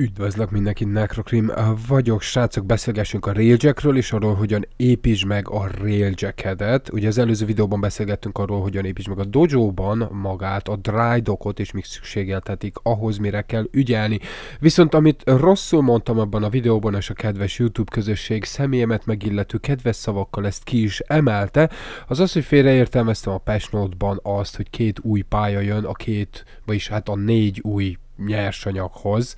Üdvözlök mindenkit, Necrocrim vagyok. Srácok, beszélgessünk a Railjackről és arról, hogyan építs meg a Railjackedet. Ugye az előző videóban beszélgettünk arról, hogyan építs meg a dojo-ban magát, a dry dockot és még szükségeltetik ahhoz, mire kell ügyelni. Viszont amit rosszul mondtam abban a videóban, és a kedves YouTube közösség személyemet megillető kedves szavakkal ezt ki is emelte, az az, hogy félreértelmeztem a patch azt, hogy két új pálya jön, a két, vagyis hát a négy új nyersanyaghoz,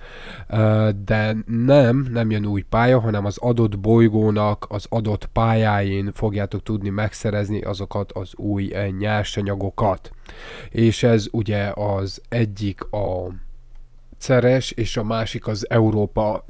de nem, nem jön új pálya, hanem az adott bolygónak az adott pályáin fogjátok tudni megszerezni azokat az új eh, nyersanyagokat. És ez ugye az egyik a ceres, és a másik az Európa.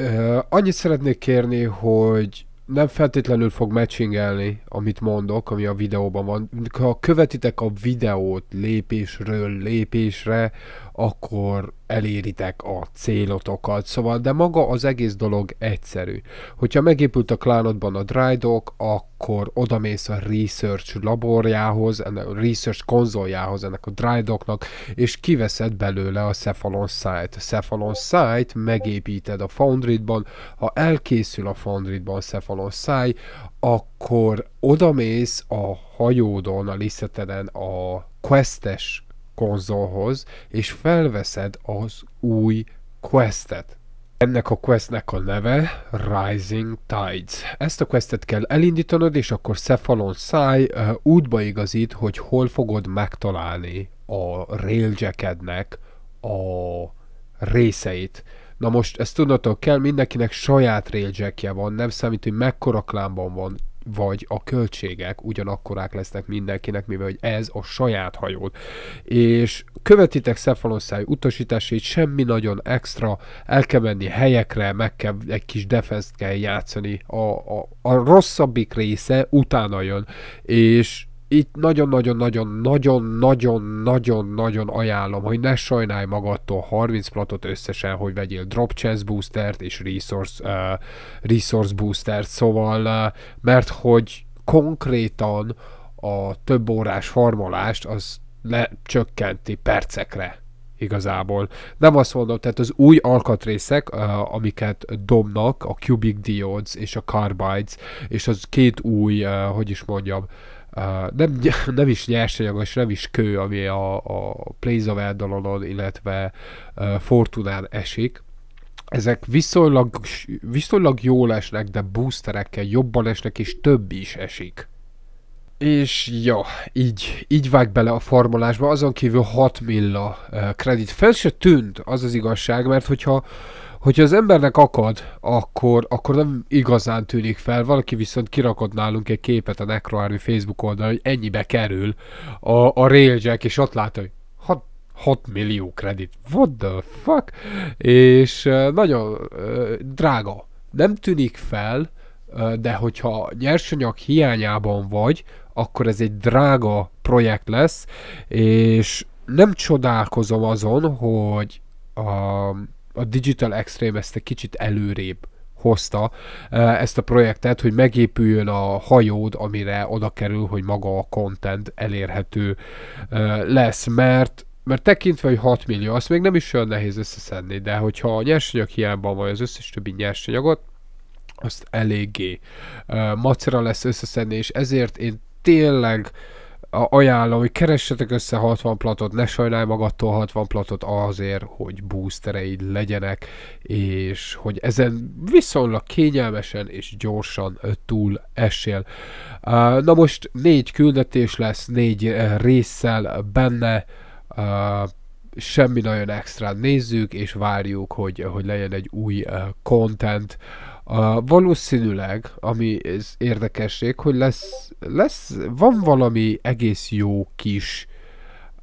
Annyit szeretnék kérni, hogy nem feltétlenül fog matchingelni, amit mondok, ami a videóban van. Ha követitek a videót lépésről lépésre, akkor eléritek a célotokat. Szóval, de maga az egész dolog egyszerű. Hogyha megépült a klánodban a drydok, akkor odamész a research laborjához, a research konzoljához ennek a drydoknak, és kiveszed belőle a Cephalon site. Cephalon site megépíted a foundryban, ha elkészül a foundry a Cephalon site, akkor odamész a hajódon, a liszteteden a questes konzolhoz, és felveszed az új questet. Ennek a questnek a neve Rising Tides. Ezt a questet kell elindítanod, és akkor Cephalon száj útba igazít, hogy hol fogod megtalálni a Railjackednek a részeit. Na most ezt tudnotok kell, mindenkinek saját railjackje van, nem számít, hogy mekkora klánban van, vagy a költségek ugyanakkorák lesznek mindenkinek, mivel hogy ez a saját hajód. És követitek szefaloszály utasításait, semmi nagyon extra, el kell menni helyekre, meg kell, egy kis defenszt kell játszani. A, a, a rosszabbik része utána jön, és itt nagyon-nagyon-nagyon-nagyon-nagyon-nagyon ajánlom, hogy ne sajnálj magadtól 30 platot összesen, hogy vegyél drop chest boostert és resource, uh, resource boostert, szóval uh, mert hogy konkrétan a több órás farmolást az lecsökkenti percekre igazából. Nem azt mondom, tehát az új alkatrészek, uh, amiket dobnak, a Cubic Diodes és a Carbides, és az két új, uh, hogy is mondjam, uh, nem, nem is nyersanyagos, nem is kő, ami a, a Playzavel dalonon, illetve uh, Fortunán esik. Ezek viszonylag, viszonylag jól esnek, de boosterekkel jobban esnek, és több is esik. És ja, így, így vág bele a formulásba, azon kívül 6 milla kredit. Fel se tűnt az az igazság, mert hogyha Hogyha az embernek akad, akkor, akkor nem igazán tűnik fel. Valaki viszont kirakott nálunk egy képet a Necroarmy Facebook oldalon, hogy ennyibe kerül a, a Railjack, és ott látta, hogy 6, 6 millió kredit. What the fuck? És nagyon drága. Nem tűnik fel, de hogyha nyersanyag hiányában vagy, akkor ez egy drága projekt lesz, és nem csodálkozom azon, hogy a a Digital Extreme ezt egy kicsit előrébb hozta eh, ezt a projektet, hogy megépüljön a hajód, amire oda kerül, hogy maga a content elérhető eh, lesz, mert mert tekintve, hogy 6 millió, azt még nem is olyan nehéz összeszedni, de hogyha a nyersanyag hiányban van, az összes többi nyersanyagot, azt eléggé uh, macera lesz összeszedni, és ezért én tényleg uh, ajánlom, hogy keressetek össze 60 platot, ne sajnálj magadtól 60 platot azért, hogy boostereid legyenek, és hogy ezen viszonylag kényelmesen és gyorsan túl esél. Na most négy küldetés lesz, négy eh, résszel benne, semmi nagyon extra nézzük, és várjuk, hogy, hogy legyen egy új eh, content, a, valószínűleg, ami ez érdekesség, hogy lesz, lesz, van valami egész jó kis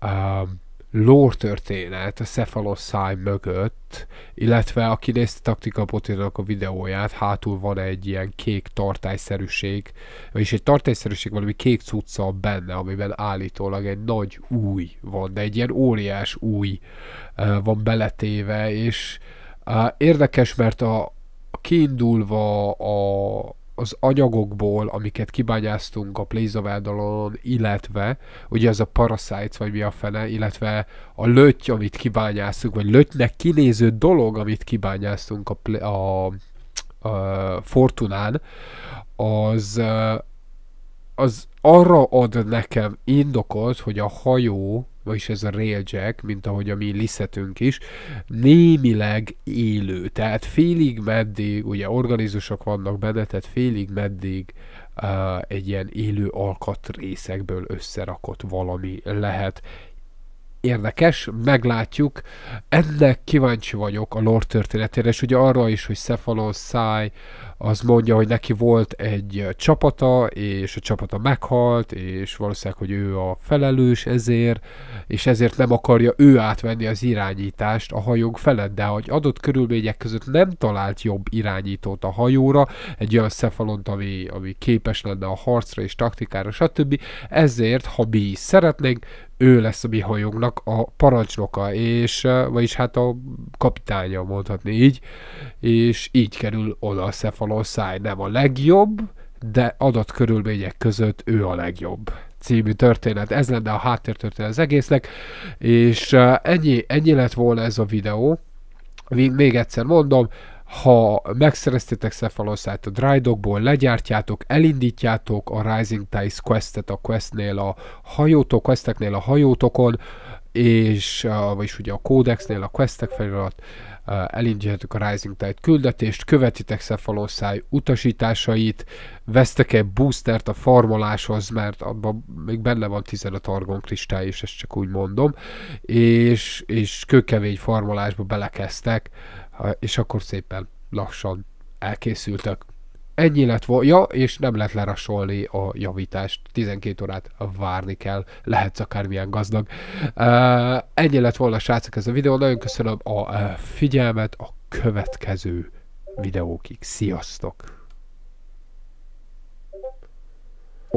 um, lore történet a Cephalos száj mögött, illetve aki nézte Taktika Potinak a videóját, hátul van egy ilyen kék tartályszerűség, vagyis egy tartályszerűség valami kék cucca benne, amiben állítólag egy nagy új van, de egy ilyen óriás új uh, van beletéve, és uh, érdekes, mert a, kiindulva a, az anyagokból, amiket kibányáztunk a Plays of Eldalon, illetve ugye ez a Parasites, vagy mi a fene, illetve a löty, amit kibányáztunk, vagy lötnek kinéző dolog, amit kibányáztunk a, a, a Fortunán, az, az arra ad nekem indokot, hogy a hajó vagyis ez a railjack, mint ahogy a mi liszetünk is, némileg élő. Tehát félig meddig, ugye organizusok vannak benne, tehát félig meddig uh, egy ilyen élő alkatrészekből összerakott valami lehet érdekes, meglátjuk. Ennek kíváncsi vagyok a lore történetére, és ugye arra is, hogy Cephalon száj az mondja, hogy neki volt egy csapata, és a csapata meghalt, és valószínűleg, hogy ő a felelős ezért, és ezért nem akarja ő átvenni az irányítást a hajónk felett, de hogy adott körülmények között nem talált jobb irányítót a hajóra, egy olyan Cephalont, ami, ami képes lenne a harcra és taktikára, stb. Ezért, ha mi szeretnénk, ő lesz a mi hajónknak a parancsnoka, és, vagyis hát a kapitánya mondhatni így, és így kerül oda a Cephaloszáj. Nem a legjobb, de adott körülmények között ő a legjobb című történet. Ez lenne a háttértörténet az egésznek, és ennyi, ennyi lett volna ez a videó. még egyszer mondom, ha megszereztétek Cephaloszájt a Dry Dogból, legyártjátok, elindítjátok a Rising Tides questet a questnél, a hajótok, questeknél a hajótokon, és, vagyis ugye a kódexnél, a questek felirat, elindíthatjuk a Rising Tide küldetést, követitek Cephaloszáj utasításait, vesztek egy boostert a farmoláshoz, mert abban még benne van 15 argon kristály, és ezt csak úgy mondom, és, és kőkevény farmolásba belekezdtek, és akkor szépen lassan elkészültek Ennyi lett volna, ja, és nem lehet lerasolni a javítást. 12 órát várni kell, lehet akármilyen gazdag. Uh, ennyi lett volna, srácok, ez a videó. Nagyon köszönöm a figyelmet a következő videókig. Sziasztok!